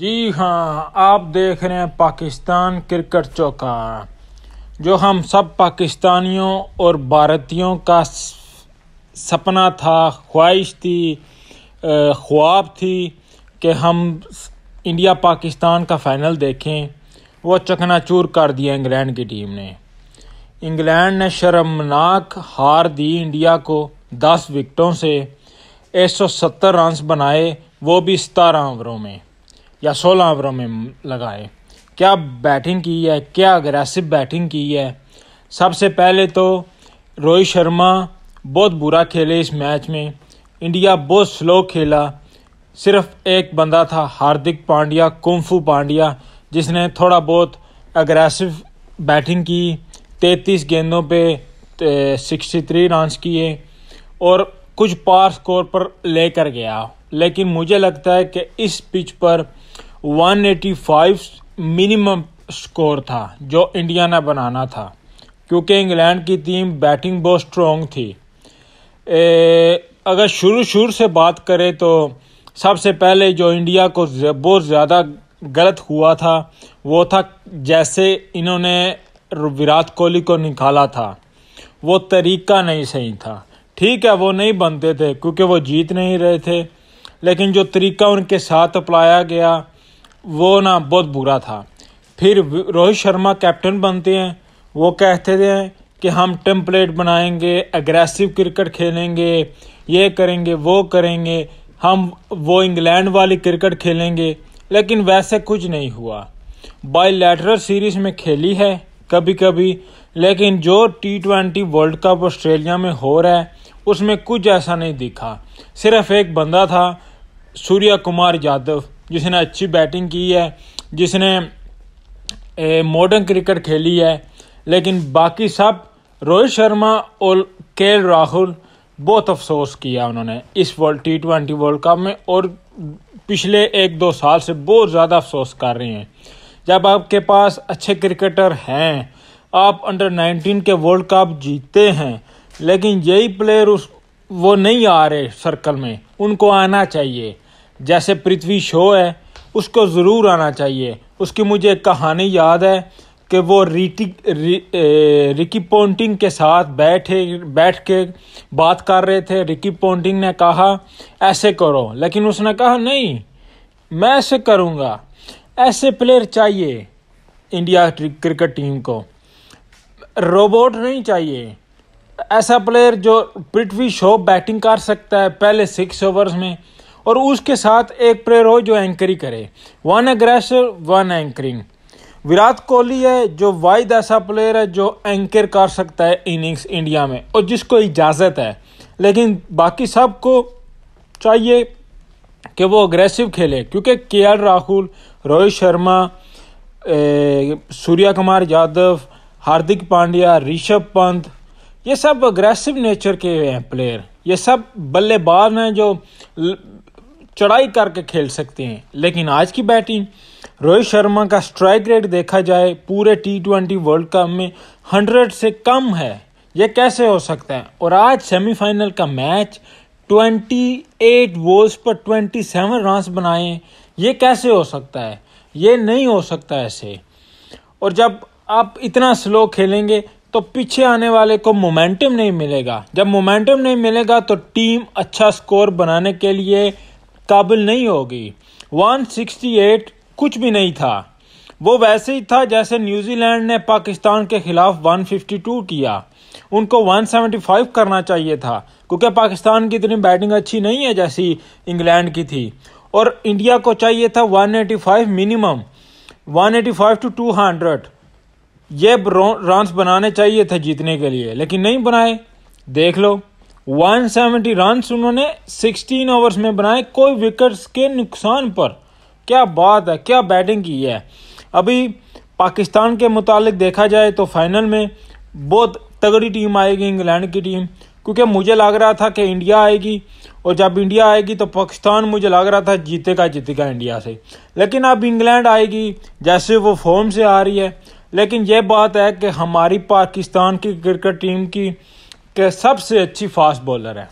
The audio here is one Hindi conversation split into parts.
जी हाँ आप देख रहे हैं पाकिस्तान क्रिकेट चौका जो हम सब पाकिस्तानियों और भारतीयों का सपना था ख्वाहिश थी ख्वाब थी कि हम इंडिया पाकिस्तान का फाइनल देखें वो चकनाचूर कर दिया इंग्लैंड की टीम ने इंग्लैंड ने शर्मनाक हार दी इंडिया को दस विकटों से एक सौ सत्तर रन्स बनाए वो भी सतारह ओवरों में या सोलह ओवरों में लगाए क्या बैटिंग की है क्या अग्रेसिव बैटिंग की है सबसे पहले तो रोहित शर्मा बहुत बुरा खेले इस मैच में इंडिया बहुत स्लो खेला सिर्फ एक बंदा था हार्दिक पांड्या कुम्फू पांड्या जिसने थोड़ा बहुत अग्रेसिव बैटिंग की तैतीस गेंदों पे थ्री रन्स किए और कुछ पार स्कोर पर लेकर गया लेकिन मुझे लगता है कि इस पिच पर 185 मिनिमम स्कोर था जो इंडिया ने बनाना था क्योंकि इंग्लैंड की टीम बैटिंग बहुत स्ट्रॉन्ग थी ए, अगर शुरू शुरू से बात करें तो सबसे पहले जो इंडिया को बहुत ज़्यादा गलत हुआ था वो था जैसे इन्होंने विराट कोहली को निकाला था वो तरीका नहीं सही था ठीक है वो नहीं बनते थे क्योंकि वो जीत नहीं रहे थे लेकिन जो तरीका उनके साथ अपनाया गया वो ना बहुत बुरा था फिर रोहित शर्मा कैप्टन बनते हैं वो कहते थे कि हम टेम्पलेट बनाएंगे एग्रेसिव क्रिकेट खेलेंगे ये करेंगे वो करेंगे हम वो इंग्लैंड वाली क्रिकेट खेलेंगे लेकिन वैसे कुछ नहीं हुआ बाईलैटरल सीरीज में खेली है कभी कभी लेकिन जो T twenty world cup Australia में हो रहा है उसमें कुछ ऐसा नहीं दिखा सिर्फ एक बंदा था सूर्या कुमार यादव जिसने अच्छी बैटिंग की है जिसने मॉडर्न क्रिकेट खेली है लेकिन बाकी सब रोहित शर्मा और के राहुल बहुत अफसोस किया उन्होंने इस world T twenty world cup में और पिछले एक दो साल से बहुत ज़्यादा अफसोस कर रहे हैं जब आपके पास अच्छे क्रिकेटर हैं आप अंडर 19 के वर्ल्ड कप जीते हैं लेकिन यही प्लेयर उस वो नहीं आ रहे सर्कल में उनको आना चाहिए जैसे पृथ्वी शो है उसको ज़रूर आना चाहिए उसकी मुझे एक कहानी याद है कि वो रिटी रि, रिकी पोंटिंग के साथ बैठे बैठ के बात कर रहे थे रिकी पोंटिंग ने कहा ऐसे करो लेकिन उसने कहा नहीं मैं ऐसे करूँगा ऐसे प्लेयर चाहिए इंडिया क्रिकेट टीम को रोबोट नहीं चाहिए ऐसा प्लेयर जो पृथ्वी शो बैटिंग कर सकता है पहले सिक्स ओवर्स में और उसके साथ एक प्लेयर हो जो एंकरी करे one aggressor one anchoring Virat Kohli है जो वाइद ऐसा प्लेयर है जो एंकर कर सकता है इनिंग्स इंडिया में और जिसको इजाज़त है लेकिन बाकी सबको चाहिए कि वो अग्रेसिव खेले क्योंकि के राहुल रोहित शर्मा सूर्या कुमार यादव हार्दिक पांड्या ऋषभ पंत ये सब अग्रेसिव नेचर के हैं प्लेयर ये सब बल्लेबाज हैं जो चढ़ाई करके खेल सकते हैं लेकिन आज की बैटिंग रोहित शर्मा का स्ट्राइक रेट देखा जाए पूरे टी ट्वेंटी वर्ल्ड कप में हंड्रेड से कम है यह कैसे हो सकता है और आज सेमीफाइनल का मैच ट्वेंटी एट बॉल्स पर ट्वेंटी सेवन रन्स बनाए ये कैसे हो सकता है ये नहीं हो सकता ऐसे और जब आप इतना स्लो खेलेंगे तो पीछे आने वाले को मोमेंटम नहीं मिलेगा जब मोमेंटम नहीं मिलेगा तो टीम अच्छा स्कोर बनाने के लिए काबिल नहीं होगी 168 कुछ भी नहीं था वो वैसे ही था जैसे न्यूजीलैंड ने पाकिस्तान के खिलाफ 152 किया उनको 175 करना चाहिए था क्योंकि पाकिस्तान की इतनी बैटिंग अच्छी नहीं है जैसी इंग्लैंड की थी और इंडिया को चाहिए था 185 मिनिमम 185 टू 200 ये रन्स बनाने चाहिए थे जीतने के लिए लेकिन नहीं बनाए देख लो 170 रन उन्होंने 16 ओवर्स में बनाए कोई विकेट्स के नुकसान पर क्या बात है क्या बैटिंग की है अभी पाकिस्तान के मुतालिक देखा जाए तो फाइनल में बहुत तगड़ी टीम आएगी इंग्लैंड की टीम क्योंकि मुझे लग रहा था कि इंडिया आएगी और जब इंडिया आएगी तो पाकिस्तान मुझे लग रहा था जीतेगा जीतेगा इंडिया से लेकिन अब इंग्लैंड आएगी जैसे वो फॉर्म से आ रही है लेकिन यह बात है कि हमारी पाकिस्तान की क्रिकेट टीम की के सबसे अच्छी फास्ट बॉलर है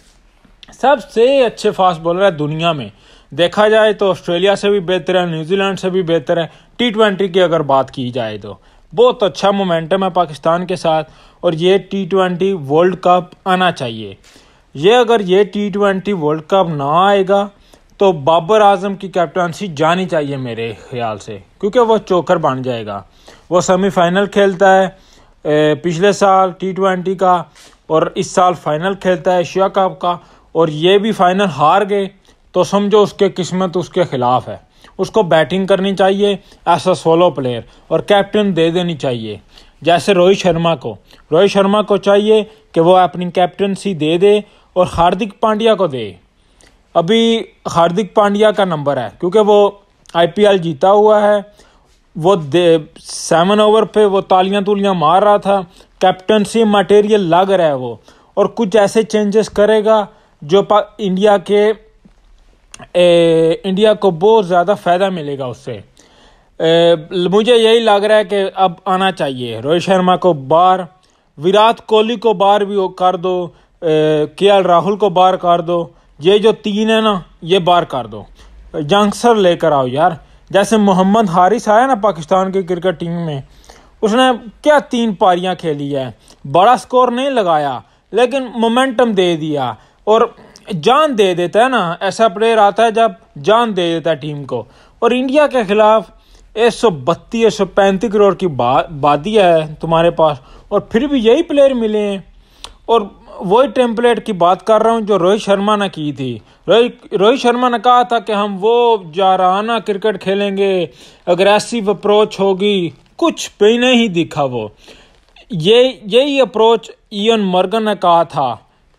सबसे अच्छे फास्ट बॉलर है दुनिया में देखा जाए तो ऑस्ट्रेलिया से भी बेहतर है न्यूजीलैंड से भी बेहतर है टी ट्वेंटी की अगर बात की जाए तो बहुत अच्छा मोमेंटम है पाकिस्तान के साथ और ये टी ट्वेंटी वर्ल्ड कप आना चाहिए ये अगर ये टी ट्वेंटी वर्ल्ड कप ना आएगा तो बाबर आजम की कैप्टनसी जानी चाहिए मेरे ख्याल से क्योंकि वह चोकर बन जाएगा वो सेमीफाइनल खेलता है पिछले साल टी ट्वेंटी का और इस साल फाइनल खेलता है एशिया कप का और ये भी फाइनल हार गए तो समझो उसके किस्मत उसके खिलाफ है उसको बैटिंग करनी चाहिए ऐसा अ सोलो प्लेयर और कैप्टन दे देनी चाहिए जैसे रोहित शर्मा को रोहित शर्मा को चाहिए कि वो अपनी कैप्टनसी दे दे और हार्दिक पांड्या को दे अभी हार्दिक पांड्या का नंबर है क्योंकि वो आईपीएल जीता हुआ है वो सेवन ओवर पे वो तालियां तुलियां मार रहा था कैप्टनसी मटेरियल लग रहा है वो और कुछ ऐसे चेंजेस करेगा जो इंडिया के ए, इंडिया को बहुत ज़्यादा फ़ायदा मिलेगा उससे ए, मुझे यही लग रहा है कि अब आना चाहिए रोहित शर्मा को बार विराट कोहली को बार भी कर दो के एल राहुल को बार कर दो ये जो तीन है ना ये बार कर दो यंगस्टर लेकर आओ यार जैसे मोहम्मद हारिस आया ना पाकिस्तान की क्रिकेट टीम में उसने क्या तीन पारियां खेली है बड़ा स्कोर नहीं लगाया लेकिन मोमेंटम दे दिया और जान दे देता है ना ऐसा प्लेयर आता है जब जान दे देता है टीम को और इंडिया के खिलाफ एक सौ बत्तीस एक सौ पैंतीस करोड़ की बा बादिया है तुम्हारे पास और फिर भी यही प्लेयर मिले हैं और वही टेम्पलेट की बात कर रहा हूँ जो रोहित शर्मा ने की थी रोहित रोहित शर्मा ने कहा था कि हम वो जाराना क्रिकेट खेलेंगे अग्रेसिव अप्रोच होगी कुछ भी नहीं दिखा वो ये यही अप्रोच ईयन मर्गन ने कहा था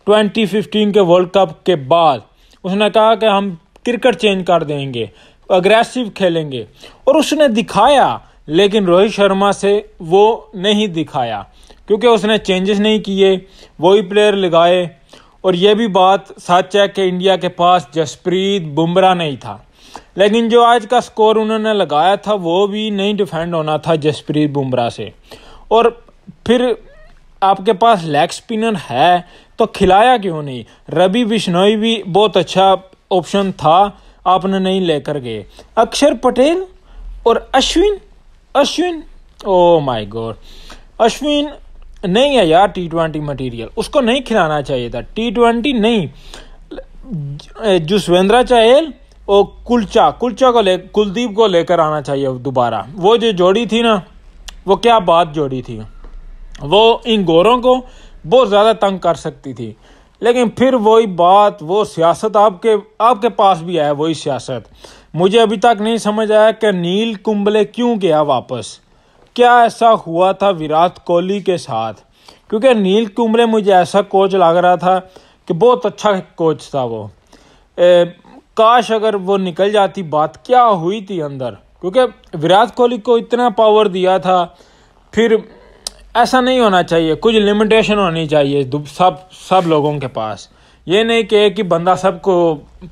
2015 के वर्ल्ड कप के बाद उसने कहा कि हम क्रिकेट चेंज कर देंगे अग्रेसिव खेलेंगे और उसने दिखाया लेकिन रोहित शर्मा से वो नहीं दिखाया क्योंकि उसने चेंजेस नहीं किए वही प्लेयर लगाए और यह भी बात सच है कि इंडिया के पास जसप्रीत बुमराह नहीं था लेकिन जो आज का स्कोर उन्होंने लगाया था वो भी नहीं डिफेंड होना था जसप्रीत बुमराह से और फिर आपके पास लेग स्पिनर है तो खिलाया क्यों नहीं रवि बिश्नोई भी बहुत अच्छा ऑप्शन था आपने नहीं लेकर गए अक्षर पटेल और Ashwin Ashwin oh my god Ashwin नहीं है यार टी ट्वेंटी मटीरियल उसको नहीं खिलाना चाहिए था टी ट्वेंटी नहीं जुसवेंद्रा चहल और कुलचा कुलचा को ले कुलदीप को लेकर आना चाहिए दोबारा वो जो जोड़ी थी ना वो क्या बात जोड़ी थी वो इन गोरों को बहुत ज़्यादा तंग कर सकती थी लेकिन फिर वही बात वो सियासत आपके आपके पास भी आया वही सियासत मुझे अभी तक नहीं समझ आया कि नील कुंबले क्यों गया वापस क्या ऐसा हुआ था विराट कोहली के साथ क्योंकि अनिल कुमरे मुझे ऐसा कोच लग रहा था कि बहुत अच्छा कोच था वो ए, काश अगर वो निकल जाती बात क्या हुई थी अंदर क्योंकि विराट कोहली को इतना पावर दिया था फिर ऐसा नहीं होना चाहिए कुछ लिमिटेशन होनी चाहिए सब सब लोगों के पास ये नहीं कहे कि बंदा सबको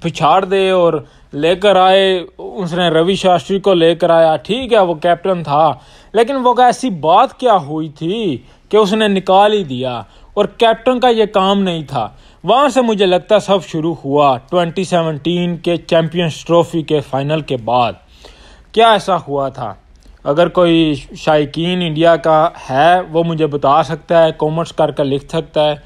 पिछाड़ दे और लेकर आए उसने रवि शास्त्री को लेकर आया ठीक है वो कैप्टन था लेकिन वो ऐसी बात क्या हुई थी कि उसने निकाल ही दिया और कैप्टन का ये काम नहीं था वहाँ से मुझे लगता सब शुरू हुआ 2017 के चैम्पियंस ट्रॉफी के फाइनल के बाद क्या ऐसा हुआ था अगर कोई शायकीन इंडिया का है वो मुझे बता सकता है कॉमर्स करके लिख सकता है